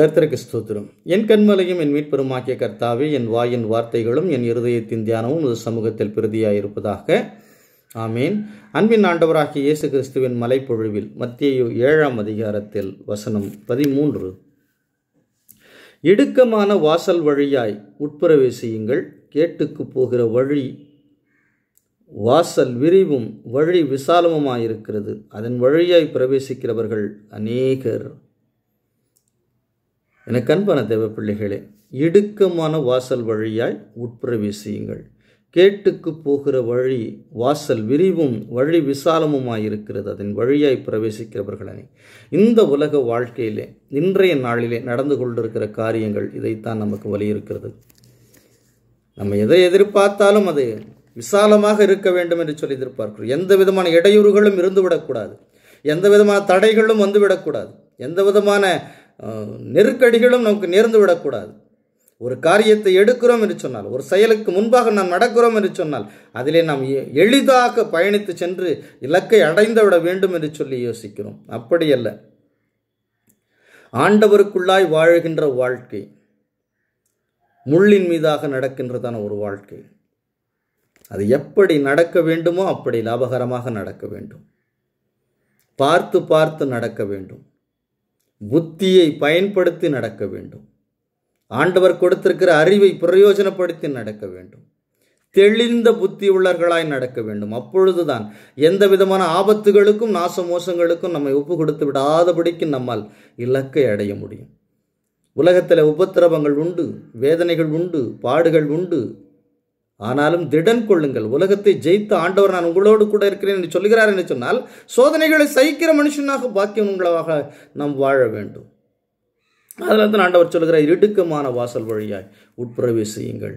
கர்த்தருக்கு ஸ்தோத்திரம் என் கண்மலையும் என் மீட்பெருமாக்கிய கர்த்தாவே என் வாயின் வார்த்தைகளும் என் இருதயத்தின் தியானமும் ஒரு சமூகத்தில் பிரதியாக இருப்பதாக ஆமேன் அன்பின் ஆண்டவராகிய இயேசு கிறிஸ்துவின் மலைப்பொழிவில் மத்திய ஏழாம் அதிகாரத்தில் வசனம் பதிமூன்று இடுக்கமான வாசல் வழியாய் உட்பிரவேசியுங்கள் கேட்டுக்கு போகிற வழி வாசல் விரிவும் வழி விசாலமுமாயிருக்கிறது அதன் வழியாய் பிரவேசிக்கிறவர்கள் அநேகர் எனக்கு அன்பான தேவ பிள்ளைகளே இடுக்கமான வாசல் வழியாய் உட்பிரவேசியுங்கள் கேட்டுக்கு போகிற வழி வாசல் விரிவும் வழி விசாலமுமாய் இருக்கிறது அதன் வழியாய் பிரவேசிக்கிறவர்களே இந்த உலக வாழ்க்கையிலே இன்றைய நாளிலே நடந்து கொண்டிருக்கிற காரியங்கள் இதைத்தான் நமக்கு வலியுறுக்கிறது நம்ம எதை எதிர்பார்த்தாலும் அது விசாலமாக இருக்க வேண்டும் என்று சொல்லி எதிர்பார்க்கிறோம் எந்த விதமான இடையூறுகளும் இருந்துவிடக்கூடாது எந்த விதமான தடைகளும் வந்துவிடக்கூடாது எந்த விதமான நெருக்கடிகளும் நமக்கு நேர்ந்து விடக்கூடாது ஒரு காரியத்தை எடுக்கிறோம் என்று சொன்னால் ஒரு செயலுக்கு முன்பாக நாம் நடக்கிறோம் என்று சொன்னால் அதிலே நாம் எளிதாக பயணித்து சென்று இலக்கை அடைந்து விட வேண்டும் என்று சொல்லி யோசிக்கிறோம் அப்படியல்ல ஆண்டவருக்குள்ளாய் வாழ்கின்ற வாழ்க்கை முள்ளின் மீதாக நடக்கின்றதான ஒரு வாழ்க்கை அது எப்படி நடக்க வேண்டுமோ அப்படி லாபகரமாக நடக்க வேண்டும் பார்த்து பார்த்து நடக்க வேண்டும் புத்தியை பயன்படுத்தி நடக்க வேண்டும் ஆண்டவர் கொடுத்திருக்கிற அறிவை பிரயோஜனப்படுத்தி நடக்க வேண்டும் தெளிந்த புத்தி உள்ளர்களாய் நடக்க வேண்டும் அப்பொழுதுதான் எந்த விதமான ஆபத்துகளுக்கும் நாச மோசங்களுக்கும் நம்மை ஒப்பு கொடுத்து விடாதபடிக்கு நம்மால் இலக்கை அடைய முடியும் உலகத்தில் உபத்திரவங்கள் உண்டு வேதனைகள் உண்டு பாடுகள் உண்டு ஆனாலும் திடன் கொள்ளுங்கள் உலகத்தை ஜெயித்த ஆண்டவர் நான் உங்களோடு கூட இருக்கிறேன் என்று சொல்கிறார் என்று சொன்னால் சோதனைகளை சகிக்கிற மனுஷனாக பாக்கியம் உங்களாக நாம் வாழ வேண்டும் அதில் தான் ஆண்டவர் சொல்கிறார் இடுக்கமான வாசல் வழியாய் செய்யுங்கள்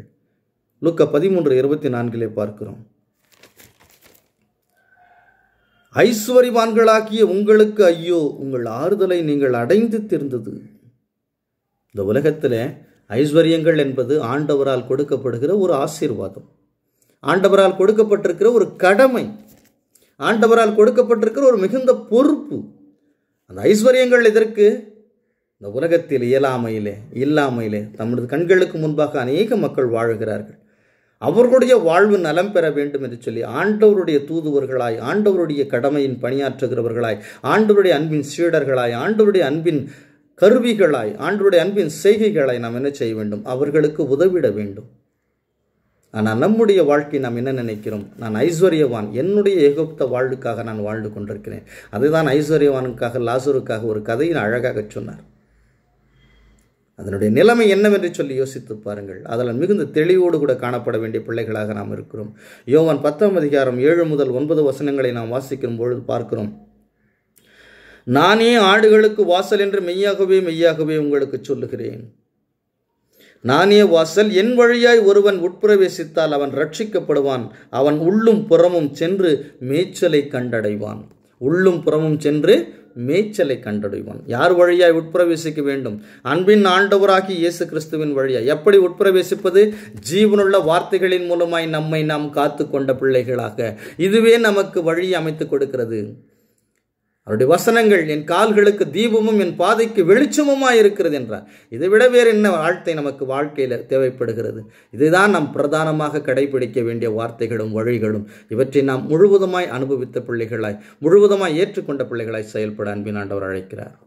லுக்க பதிமூன்று இருபத்தி நான்கிலே பார்க்கிறோம் ஐஸ்வரிவான்களாகிய உங்களுக்கு ஐயோ உங்கள் ஆறுதலை நீங்கள் அடைந்து தெரிந்தது இந்த உலகத்தில் ஐஸ்வர்யங்கள் என்பது ஆண்டவரால் கொடுக்கப்படுகிற ஒரு ஆசீர்வாதம் ஆண்டவரால் கொடுக்கப்பட்டிருக்கிற ஒரு கடமை ஆண்டவரால் கொடுக்கப்பட்டிருக்கிற ஒரு மிகுந்த பொறுப்பு அந்த ஐஸ்வர்யங்கள் எதற்கு இந்த உலகத்தில் இயலாமையிலே இல்லாமையிலே தமது கண்களுக்கு முன்பாக அநேக மக்கள் வாழ்கிறார்கள் அவர்களுடைய வாழ்வு நலம் பெற வேண்டும் என்று சொல்லி ஆண்டவருடைய தூதுவர்களாய் ஆண்டவருடைய கடமையின் பணியாற்றுகிறவர்களாய் ஆண்டவருடைய அன்பின் சீடர்களாய் ஆண்டவருடைய அன்பின் கருவிகளாய் ஆண்டுடைய அன்பின் செய்கைகளாய் நாம் என்ன செய்ய வேண்டும் அவர்களுக்கு உதவிட வேண்டும் ஆனால் நம்முடைய வாழ்க்கை நாம் என்ன நினைக்கிறோம் நான் ஐஸ்வர்யவான் என்னுடைய ஏகோப்த வாழ்வுக்காக நான் வாழ்ந்து கொண்டிருக்கிறேன் அதுதான் ஐஸ்வர்யவானுக்காக லாசூருக்காக ஒரு கதையின் அழகாக சொன்னார் அதனுடைய நிலைமை என்னவென்று சொல்லி யோசித்து பாருங்கள் அதில் மிகுந்த தெளிவோடு கூட காணப்பட வேண்டிய பிள்ளைகளாக நாம் இருக்கிறோம் யோவான் பத்தாம் அதிகாரம் ஏழு முதல் ஒன்பது வசனங்களை நாம் வாசிக்கும் பொழுது பார்க்கிறோம் நானே ஆடுகளுக்கு வாசல் என்று மெய்யாகவே மெய்யாகவே உங்களுக்கு சொல்லுகிறேன் நானே வாசல் என் வழியாய் ஒருவன் உட்பிரவேசித்தால் அவன் ரட்சிக்கப்படுவான் அவன் உள்ளும் புறமும் சென்று மேய்ச்சலை கண்டடைவான் உள்ளும் புறமும் சென்று மேய்ச்சலை கண்டடைவான் யார் வழியாய் உட்பிரவேசிக்க வேண்டும் அன்பின் ஆண்டவராகி இயேசு கிறிஸ்துவின் வழியாய் எப்படி உட்பிரவேசிப்பது ஜீவனுள்ள வார்த்தைகளின் மூலமாய் நம்மை நாம் காத்து கொண்ட பிள்ளைகளாக இதுவே நமக்கு வழி அமைத்து கொடுக்கிறது அவருடைய வசனங்கள் என் கால்களுக்கு தீபமும் என் பாதைக்கு வெளிச்சமுமாய் இருக்கிறது என்றார் இதை விட வேறு என்ன வாழ்த்தை நமக்கு வாழ்க்கையில் தேவைப்படுகிறது இதுதான் நாம் பிரதானமாக கடைபிடிக்க வேண்டிய வார்த்தைகளும் வழிகளும் இவற்றை நாம் முழுவதுமாய் அனுபவித்த பிள்ளைகளாய் முழுவதுமாய் ஏற்றுக்கொண்ட பிள்ளைகளாய் செயல்பட அன்பின் ஆண்டவர் அழைக்கிறார்